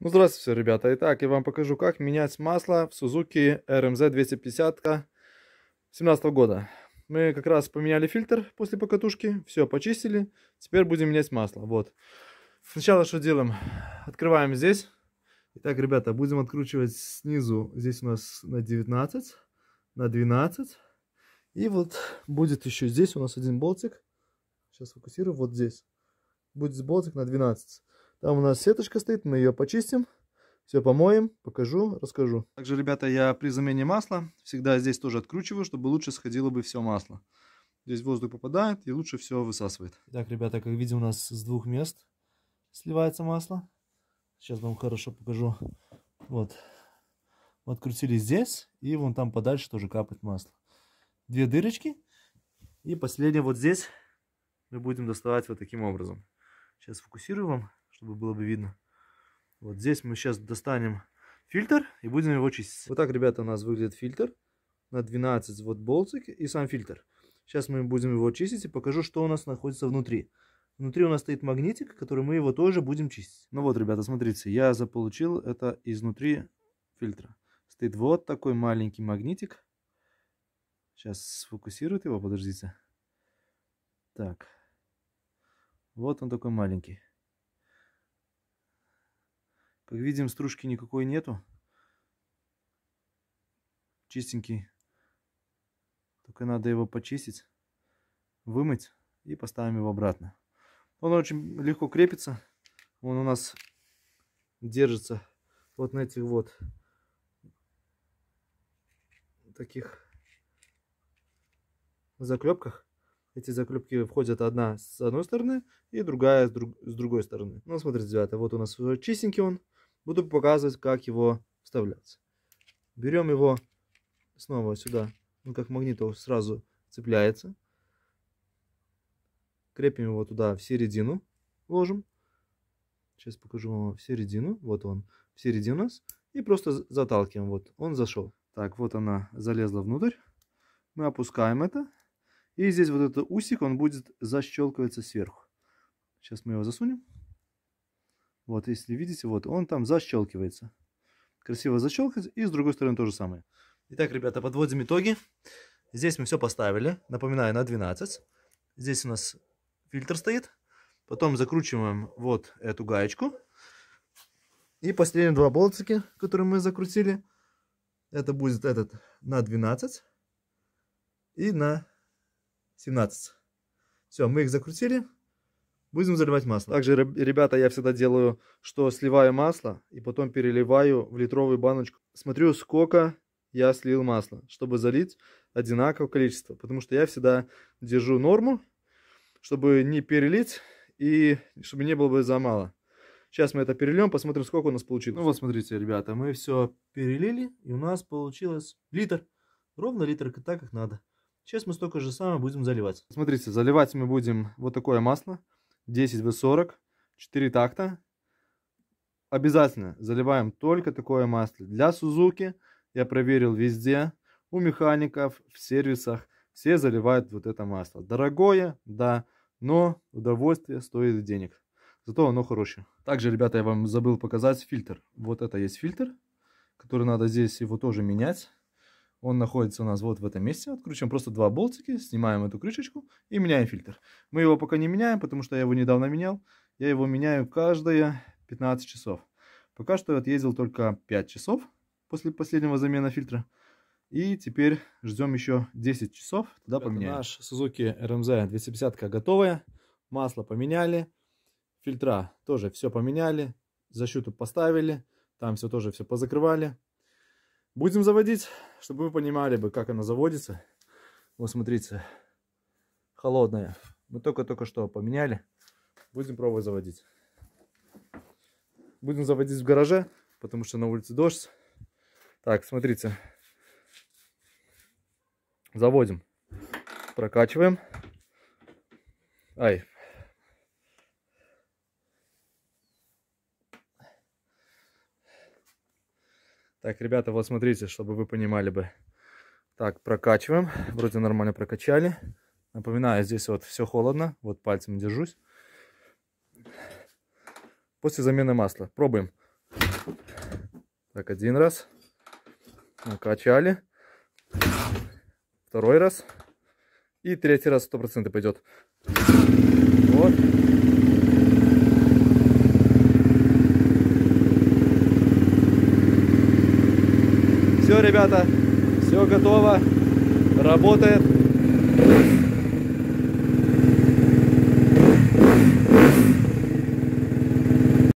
Ну, здравствуйте, ребята. Итак, я вам покажу, как менять масло в Suzuki RMZ 250 2017 года. Мы как раз поменяли фильтр после покатушки, все почистили. Теперь будем менять масло. Вот. Сначала что делаем? Открываем здесь. Итак, ребята, будем откручивать снизу. Здесь у нас на 19, на 12. И вот будет еще здесь у нас один болтик. Сейчас фокусирую. Вот здесь. Будет болтик на 12. Там у нас сеточка стоит, мы ее почистим, все помоем, покажу, расскажу. Также, ребята, я при замене масла всегда здесь тоже откручиваю, чтобы лучше сходило бы все масло. Здесь воздух попадает и лучше все высасывает. Так, ребята, как видим, у нас с двух мест сливается масло. Сейчас вам хорошо покажу. Вот. Мы открутили здесь, и вон там подальше тоже капает масло. Две дырочки. И последнее вот здесь мы будем доставать вот таким образом. Сейчас фокусирую вам чтобы было бы видно. Вот здесь мы сейчас достанем фильтр и будем его чистить. Вот так, ребята, у нас выглядит фильтр на 12 вот болтик и сам фильтр. Сейчас мы будем его чистить и покажу, что у нас находится внутри. Внутри у нас стоит магнитик, который мы его тоже будем чистить. Ну вот, ребята, смотрите, я заполучил это изнутри фильтра. Стоит вот такой маленький магнитик. Сейчас сфокусирует его, подождите. Так. Вот он такой маленький. Как видим, стружки никакой нету. Чистенький. Только надо его почистить, вымыть и поставим его обратно. Он очень легко крепится. Он у нас держится вот на этих вот таких заклепках. Эти заклепки входят одна с одной стороны и другая с, друг, с другой стороны. Ну, смотрите, ребята, вот у нас чистенький он. Буду показывать, как его вставлять. Берем его снова сюда. Ну, как магнит он сразу цепляется. Крепим его туда в середину. Ложим. Сейчас покажу вам в середину. Вот он в середину нас. И просто заталкиваем. Вот он зашел. Так, вот она залезла внутрь. Мы опускаем это. И здесь вот этот усик, он будет защелкиваться сверху. Сейчас мы его засунем. Вот, если видите, вот он там защелкивается. Красиво защелкивается. И с другой стороны то же самое. Итак, ребята, подводим итоги. Здесь мы все поставили. Напоминаю, на 12. Здесь у нас фильтр стоит. Потом закручиваем вот эту гаечку. И последние два болтики, которые мы закрутили. Это будет этот на 12 и на 17. Все, мы их закрутили. Будем заливать масло. Также, ребята, я всегда делаю, что сливаю масло и потом переливаю в литровую баночку. Смотрю, сколько я слил масла, чтобы залить одинаковое количество. Потому что я всегда держу норму, чтобы не перелить и чтобы не было бы за мало. Сейчас мы это перельем, посмотрим, сколько у нас получилось. Ну вот смотрите, ребята, мы все перелили, и у нас получилось литр. Ровно литр, так как надо. Сейчас мы столько же самое будем заливать. Смотрите, заливать мы будем вот такое масло. 10В40, 4 такта. Обязательно заливаем только такое масло. Для Сузуки я проверил везде, у механиков, в сервисах, все заливают вот это масло. Дорогое, да, но удовольствие стоит денег. Зато оно хорошее. Также, ребята, я вам забыл показать фильтр. Вот это есть фильтр, который надо здесь его тоже менять. Он находится у нас вот в этом месте. Откручиваем просто два болтики, снимаем эту крышечку и меняем фильтр. Мы его пока не меняем, потому что я его недавно менял. Я его меняю каждые 15 часов. Пока что я отъездил только 5 часов после последнего замена фильтра. И теперь ждем еще 10 часов, тогда Это поменяем. наш Suzuki RMZ 250 готовая. Масло поменяли. Фильтра тоже все поменяли. Защиту поставили. Там все тоже все позакрывали. Будем заводить, чтобы вы понимали бы, как она заводится. Вот смотрите, холодная. Мы только-только что поменяли. Будем пробовать заводить. Будем заводить в гараже, потому что на улице дождь. Так, смотрите. Заводим. Прокачиваем. Ай, Так, ребята, вот смотрите, чтобы вы понимали бы. Так, прокачиваем. Вроде нормально прокачали. Напоминаю, здесь вот все холодно. Вот пальцем держусь. После замены масла. Пробуем. Так, один раз. Накачали. Второй раз. И третий раз 100% пойдет. Вот. ребята. Все готово. Работает.